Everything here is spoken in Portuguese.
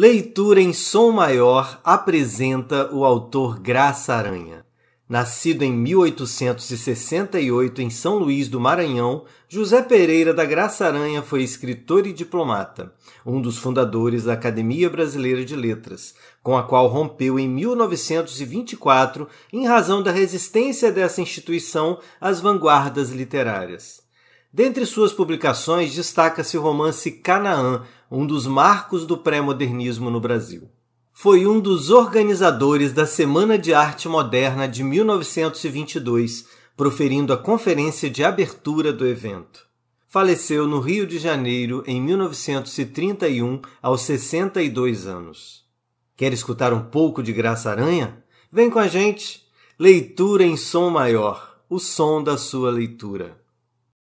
Leitura em Som Maior apresenta o autor Graça Aranha. Nascido em 1868 em São Luís do Maranhão, José Pereira da Graça Aranha foi escritor e diplomata, um dos fundadores da Academia Brasileira de Letras, com a qual rompeu em 1924 em razão da resistência dessa instituição às vanguardas literárias. Dentre suas publicações destaca-se o romance Canaã, um dos marcos do pré-modernismo no Brasil. Foi um dos organizadores da Semana de Arte Moderna de 1922, proferindo a conferência de abertura do evento. Faleceu no Rio de Janeiro em 1931, aos 62 anos. Quer escutar um pouco de Graça Aranha? Vem com a gente! Leitura em som maior, o som da sua leitura.